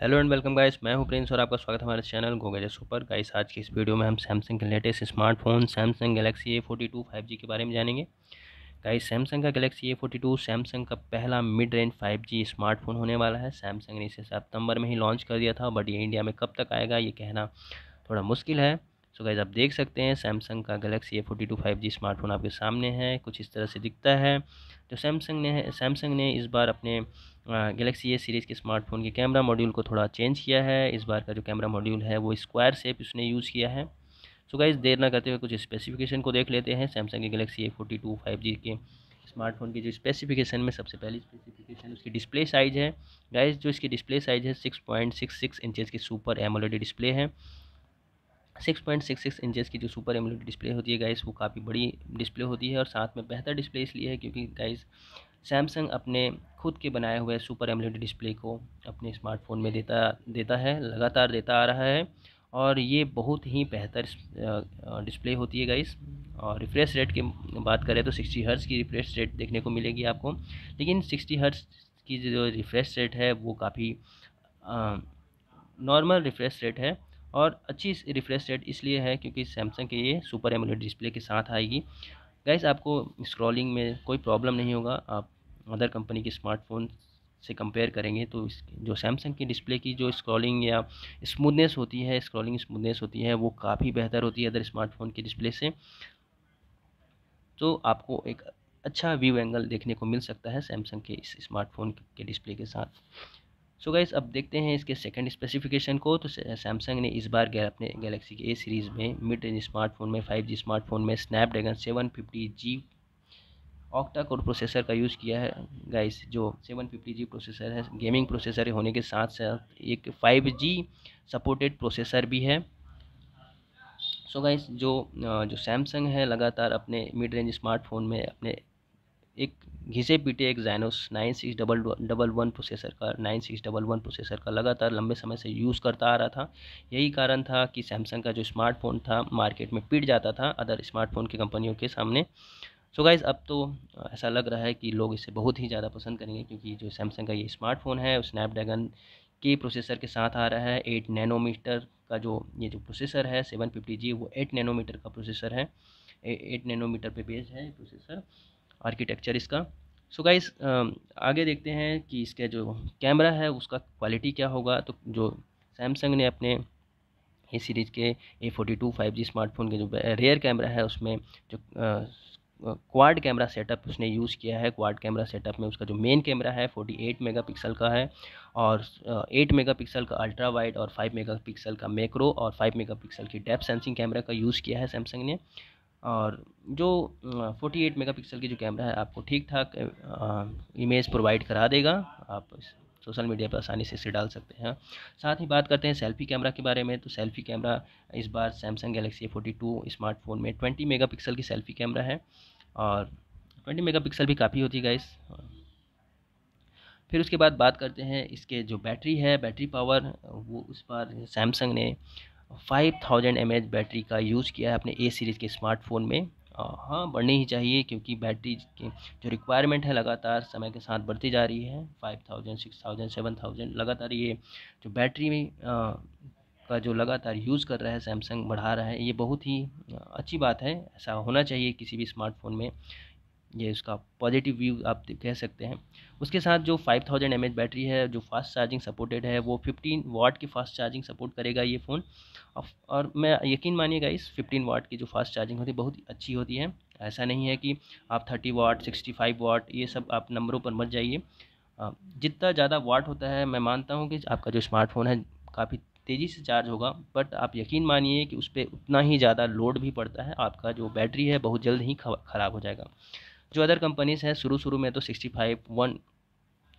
hello and welcome guys मैं हूं Prince और आपका स्वागत है हमारे चैनल गोगेजे सुपर गाइस आज की इस वीडियो में हम सैमसंग के latest smartphone Samsung Galaxy A forty two five G के बारे में जानेंगे गाइस सैमसंग का Galaxy A forty two Samsung का पहला mid range five G smartphone होने वाला है सैमसंग ने इसे सितंबर में ही लॉन्च कर दिया था बट ये इंडिया में कब तक आएगा ये कहना थोड़ा मुश्किल है सो गाइज आप देख सकते हैं सैमसंग का Galaxy A forty two five G smartphone आपके सामने है कुछ इस तरह से दिखता है तो सैमसंग ने सैमसंग ने इस बार अपने गलेक्सी ए सीरीज़ के स्मार्टफोन के कैमरा मॉड्यूल को थोड़ा चेंज किया है इस बार का जो कैमरा मॉड्यूल है वो स्क्वायर शेप उसने यूज़ किया है सो so गाइज देर ना करते हुए कुछ स्पेसिफिकेशन को देख लेते हैं सैमसंग के Galaxy A forty two five G के स्मार्टफोन की जो स्पेसिफिकेशन में सबसे पहली स्पेसिफिकेशन उसकी डिस्प्ले साइज़ है गाइज जो इसकी डिस्प्ले साइज़ है six point six six inches की सुपर एमोलेड डिस्प्ले है six point six six inches की जो सुपर एमुलेट डिस्प्ले होती है गाइस वो काफ़ी बड़ी डिस्प्ले होती है और साथ में बेहतर डिस्प्ले इसलिए है क्योंकि गाइस सैमसंग अपने खुद के बनाए हुए सुपर एमुलेट डिस्प्ले को अपने स्मार्टफोन में देता देता है लगातार देता आ रहा है और ये बहुत ही बेहतर डिस्प्ले होती है गाइस और रिफ्रेश रेट की बात करें तो सिक्सटी हर्ट्स की रिफ्रेश रेट देखने को मिलेगी आपको लेकिन सिक्सटी हर्ट्स की जो रिफ्रेश रेट है वो काफ़ी नॉर्मल रिफ्रेश रेट है और अच्छी रिफ्रेश रेट इसलिए है क्योंकि सैमसंग के ये सुपर एमुलेट डिस्प्ले के साथ आएगी गैस आपको स्क्रॉलिंग में कोई प्रॉब्लम नहीं होगा आप अदर कंपनी के स्मार्टफोन से कंपेयर करेंगे तो इस जो सैमसंग की डिस्प्ले की जो स्क्रॉलिंग या स्मूथनेस होती है स्क्रॉलिंग स्मूथनेस होती है वो काफ़ी बेहतर होती है अदर स्मार्टफोन की डिस्प्ले से तो आपको एक अच्छा व्यू एंगल देखने को मिल सकता है सैमसंग के इस स्मार्टफोन के डिस्प्ले के साथ सो गाइस अब देखते हैं इसके सेकंड स्पेसिफिकेशन को तो सैमसंग ने इस बार अपने गैलेक्सी के ए सीरीज़ में मिड रेंज स्मार्टफोन में 5G स्मार्टफोन में Snapdragon 750G octa core processor का यूज़ किया है गाइस जो 750G प्रोसेसर है गेमिंग प्रोसेसर होने के साथ साथ एक 5G सपोर्टेड प्रोसेसर भी है सो so गाइस जो जो सैमसंग है लगातार अपने मिड रेंज स्मार्टफोन में अपने एक घिसे पीटे एक Exynos nine six double double one processor का nine six double one processor का लगातार लंबे समय से यूज़ करता आ रहा था यही कारण था कि सैमसंग का जो स्मार्टफोन था मार्केट में पिट जाता था अदर स्मार्टफोन की कंपनियों के सामने सो so गाइज़ अब तो ऐसा लग रहा है कि लोग इसे बहुत ही ज़्यादा पसंद करेंगे क्योंकि जो सैमसंग का ये स्मार्टफोन है स्नैपड्रैगन के प्रोसेसर के साथ आ रहा है एट नैनोमीटर का जो ये जो प्रोसेसर है सेवन फिफ्टी जी वो एट नैनोमीटर का प्रोसेसर है एट नैनोमीटर पे बेस्ड है प्रोसेसर आर्किटेक्चर इसका सो so गाइस आगे देखते हैं कि इसका जो कैमरा है उसका क्वालिटी क्या होगा तो जो सैमसंग ने अपने ए सीरीज़ के A forty two five G smartphone के जो रेयर कैमरा है उसमें जो क्वाड कैमरा सेटअप उसने यूज़ किया है क्वाड कैमरा सेटअप में उसका जो मेन कैमरा है फोर्टी मेगा पिक्सल का है और मेगा पिक्सल का अल्ट्रा वाइड और मेगा पिक्सल का मैक्रो और मेगा पिक्सल की डेप सेंसिंग कैमरा का यूज़ किया है सैमसंग ने और जो 48 मेगापिक्सल की जो कैमरा है आपको ठीक ठाक इमेज प्रोवाइड करा देगा आप सोशल मीडिया पर आसानी से इसे डाल सकते हैं साथ ही बात करते हैं सेल्फी कैमरा के बारे में तो सेल्फी कैमरा इस बार Samsung Galaxy A forty two smartphone में ट्वेंटी मेगापिक्सल की सेल्फी कैमरा है और ट्वेंटी मेगापिक्सल भी काफ़ी होती है गाइस फिर उसके बाद बात करते हैं इसके जो बैटरी है बैटरी पावर वो उस बार सैमसंग ने 5000 एम बैटरी का यूज़ किया है अपने ए सीरीज़ के स्मार्टफोन में हाँ बढ़नी ही चाहिए क्योंकि बैटरी के जो रिक्वायरमेंट है लगातार समय के साथ बढ़ती जा रही है five thousand six thousand seven thousand लगातार ये जो बैटरी में आ, का जो लगातार यूज़ कर रहा है सैमसंग बढ़ा रहा है ये बहुत ही अच्छी बात है ऐसा होना चाहिए किसी भी स्मार्टफोन में ये इसका पॉजिटिव व्यू आप कह सकते हैं उसके साथ जो 5000 थाउजेंड बैटरी है जो फास्ट चार्जिंग सपोर्टेड है वो 15 वाट की फास्ट चार्जिंग सपोर्ट करेगा ये फ़ोन और मैं यकीन मानिएगा इस 15 वाट की जो फास्ट चार्जिंग होती है बहुत अच्छी होती है ऐसा नहीं है कि आप 30 वाट 65 वाट ये सब आप नंबरों पर मत जाइए जितना ज़्यादा वाट होता है मैं मानता हूँ कि आपका जो स्मार्टफोन है काफ़ी तेज़ी से चार्ज होगा बट आप यकीन मानिए कि उस पर उतना ही ज़्यादा लोड भी पड़ता है आपका जो बैटरी है बहुत जल्द ही खराब हो जाएगा जो अदर कंपनीज़ हैं शुरू शुरू में तो sixty five one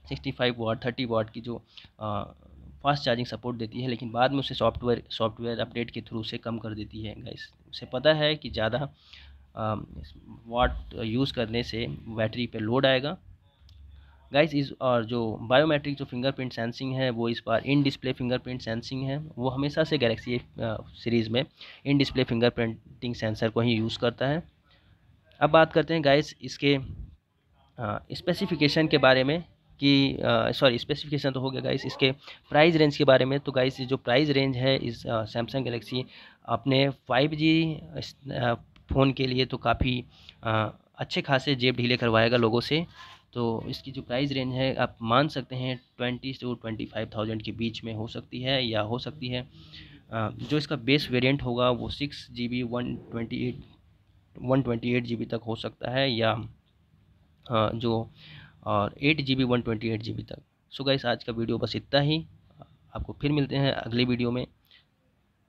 sixty five watt thirty watt की जो फास्ट चार्जिंग सपोर्ट देती है लेकिन बाद में उसे सॉफ्टवेयर सॉफ्टवेयर अपडेट के थ्रू उसे कम कर देती है गाइस उसे पता है कि ज़्यादा वाट यूज़ करने से बैटरी पे लोड आएगा गाइस इस और जो बायोमेट्रिक जो फिंगरप्रिंट सेंसिंग है वो इस बार इन डिस्प्ले फिंगरप्रिंट सेंसिंग है वो हमेशा से गैलेक्सी सीरीज़ में इन डिस्प्ले फिंगरप्रिंटिंग सेंसर को ही यूज़ करता है अब बात करते हैं गाइस इसके स्पेसिफिकेशन के बारे में कि सॉरी स्पेसिफिकेशन तो हो गया गाइस इसके प्राइस रेंज के बारे में तो गाइस जो प्राइस रेंज है इस सैमसंग गलेक्सी अपने फाइव जी फ़ोन के लिए तो काफ़ी अच्छे खासे जेब ढीले करवाएगा लोगों से तो इसकी जो प्राइस रेंज है आप मान सकते हैं twenty two twenty five thousand के बीच में हो सकती है या हो सकती है जो इसका बेस वेरिएंट होगा वो six G B one twenty eight one twenty eight G B तक हो सकता है या हाँ, जो और eight G B one twenty eight G B तक सो गाइस आज का वीडियो बस इतना ही आपको फिर मिलते हैं अगले वीडियो में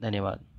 धन्यवाद